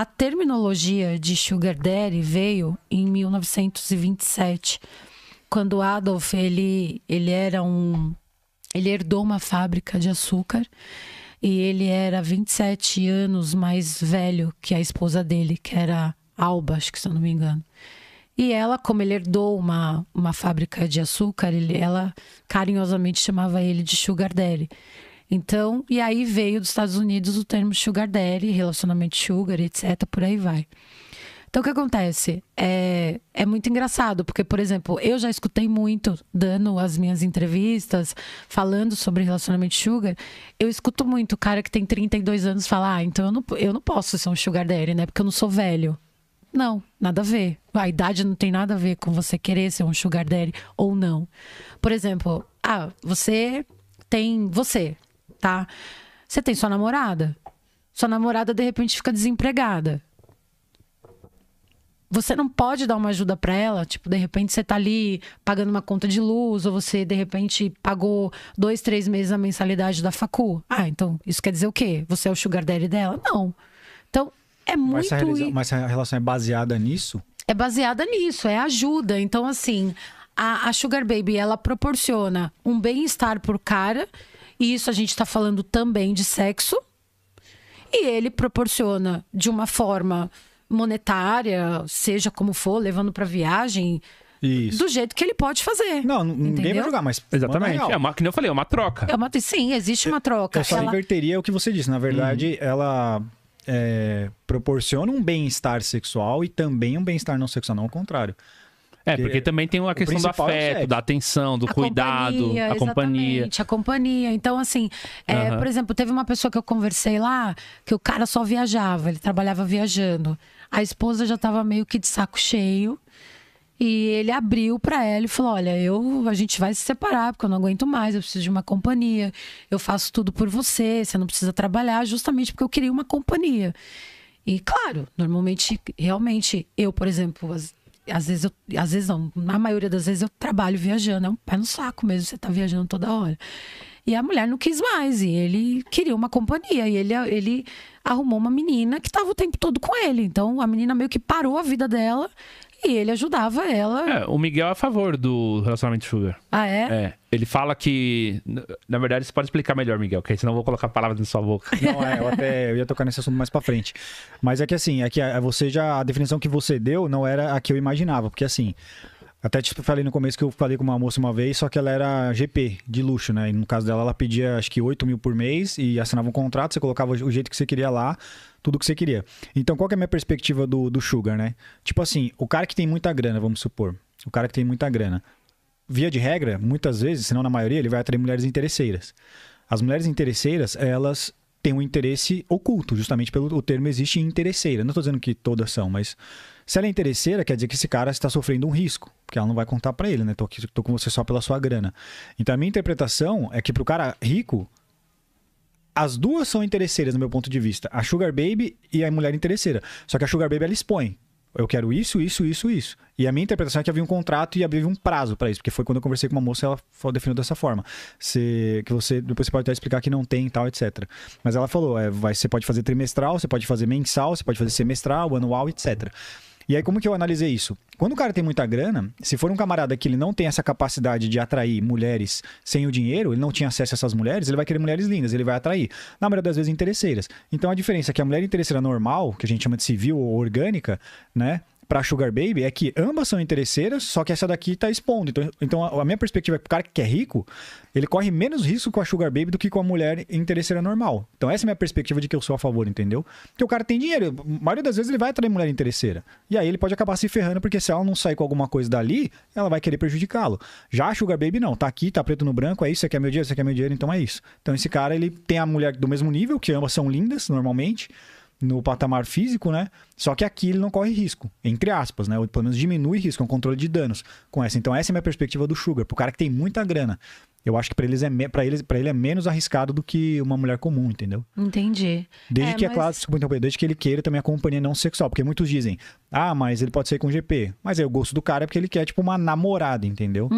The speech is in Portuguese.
A terminologia de sugar daddy veio em 1927, quando Adolf ele, ele era um ele herdou uma fábrica de açúcar e ele era 27 anos mais velho que a esposa dele, que era Alba, acho que se eu não me engano. E ela, como ele herdou uma, uma fábrica de açúcar, ele, ela carinhosamente chamava ele de Sugar Daddy. Então, e aí veio dos Estados Unidos o termo sugar daddy, relacionamento sugar, etc, por aí vai. Então, o que acontece? É, é muito engraçado, porque, por exemplo, eu já escutei muito, dando as minhas entrevistas, falando sobre relacionamento sugar, eu escuto muito o cara que tem 32 anos falar, ah, então eu não, eu não posso ser um sugar daddy, né? Porque eu não sou velho. Não, nada a ver. A idade não tem nada a ver com você querer ser um sugar daddy ou não. Por exemplo, ah, você tem você, tá Você tem sua namorada. Sua namorada, de repente, fica desempregada. Você não pode dar uma ajuda para ela, tipo, de repente você tá ali pagando uma conta de luz, ou você, de repente, pagou dois, três meses a mensalidade da facu. Ah, então, isso quer dizer o quê? Você é o sugar daddy dela? Não. Então, é muito... Mas a relação é baseada nisso? É baseada nisso, é ajuda. Então, assim, a, a Sugar Baby ela proporciona um bem-estar pro cara e isso a gente está falando também de sexo. E ele proporciona de uma forma monetária, seja como for, levando para viagem, isso. do jeito que ele pode fazer. Não, ninguém entendeu? vai jogar, mas. Exatamente. É uma, que eu falei, é uma troca. É uma, sim, existe é, uma troca. Eu é só ela... inverteria o que você disse. Na verdade, hum. ela é, proporciona um bem-estar sexual e também um bem-estar não sexual, não ao contrário. É, porque também tem a questão do é afeto, é da atenção, do a cuidado, companhia, a companhia. A companhia. Então, assim, é, por exemplo, teve uma pessoa que eu conversei lá que o cara só viajava, ele trabalhava viajando. A esposa já estava meio que de saco cheio. E ele abriu para ela e falou: Olha, eu, a gente vai se separar, porque eu não aguento mais, eu preciso de uma companhia, eu faço tudo por você, você não precisa trabalhar, justamente porque eu queria uma companhia. E claro, normalmente, realmente, eu, por exemplo, as, às vezes eu, às vezes não, na maioria das vezes eu trabalho viajando, é um pé no saco mesmo, você tá viajando toda hora. E a mulher não quis mais, e ele queria uma companhia, e ele, ele arrumou uma menina que estava o tempo todo com ele. Então a menina meio que parou a vida dela e ele ajudava ela. É, o Miguel é a favor do relacionamento sugar. Ah, é? É. Ele fala que. Na verdade, você pode explicar melhor, Miguel, que senão eu vou colocar palavras na sua boca. Não, é, eu até eu ia tocar nesse assunto mais pra frente. Mas é que assim, é que você já. A definição que você deu não era a que eu imaginava, porque assim. Até te tipo, falei no começo que eu falei com uma moça uma vez, só que ela era GP de luxo, né? E no caso dela, ela pedia acho que 8 mil por mês e assinava um contrato, você colocava o jeito que você queria lá, tudo que você queria. Então, qual que é a minha perspectiva do, do Sugar, né? Tipo assim, o cara que tem muita grana, vamos supor. O cara que tem muita grana. Via de regra, muitas vezes, se não na maioria, ele vai atrair mulheres interesseiras. As mulheres interesseiras, elas têm um interesse oculto, justamente pelo o termo existe interesseira. Não estou dizendo que todas são, mas se ela é interesseira, quer dizer que esse cara está sofrendo um risco, porque ela não vai contar para ele, né? Tô, aqui, tô com você só pela sua grana. Então a minha interpretação é que pro cara rico, as duas são interesseiras no meu ponto de vista. A Sugar Baby e a mulher interesseira. Só que a Sugar Baby ela expõe. Eu quero isso, isso, isso, isso. E a minha interpretação é que havia um contrato e havia um prazo para isso, porque foi quando eu conversei com uma moça, ela foi definiu dessa forma. Se, que você depois você pode até explicar que não tem tal, etc. Mas ela falou, é, vai, você pode fazer trimestral, você pode fazer mensal, você pode fazer semestral, anual, etc. E aí, como que eu analisei isso? Quando o cara tem muita grana, se for um camarada que ele não tem essa capacidade de atrair mulheres sem o dinheiro, ele não tinha acesso a essas mulheres, ele vai querer mulheres lindas, ele vai atrair. Na maioria das vezes, interesseiras. Então, a diferença é que a mulher interesseira normal, que a gente chama de civil ou orgânica, né? para Sugar Baby é que ambas são interesseiras, só que essa daqui tá expondo. Então, então a, a minha perspectiva é que o cara que é rico, ele corre menos risco com a Sugar Baby do que com a mulher interesseira normal. Então essa é a minha perspectiva de que eu sou a favor, entendeu? Porque o cara tem dinheiro, a maioria das vezes ele vai atrair mulher interesseira. E aí ele pode acabar se ferrando, porque se ela não sair com alguma coisa dali, ela vai querer prejudicá-lo. Já a Sugar Baby não, tá aqui, tá preto no branco, é isso, você quer é meu dinheiro, você quer é meu dinheiro, então é isso. Então esse cara, ele tem a mulher do mesmo nível, que ambas são lindas normalmente, no patamar físico, né? Só que aqui ele não corre risco, entre aspas, né? Ou pelo menos diminui risco, é um controle de danos com essa. Então essa é a minha perspectiva do Sugar, pro cara que tem muita grana. Eu acho que para eles é para eles para ele é menos arriscado do que uma mulher comum, entendeu? Entendi. Desde é, que mas... é claro, desculpa desde que ele queira também a companhia não sexual, porque muitos dizem: "Ah, mas ele pode ser com GP". Mas aí é o gosto do cara é porque ele quer tipo uma namorada, entendeu? Hum.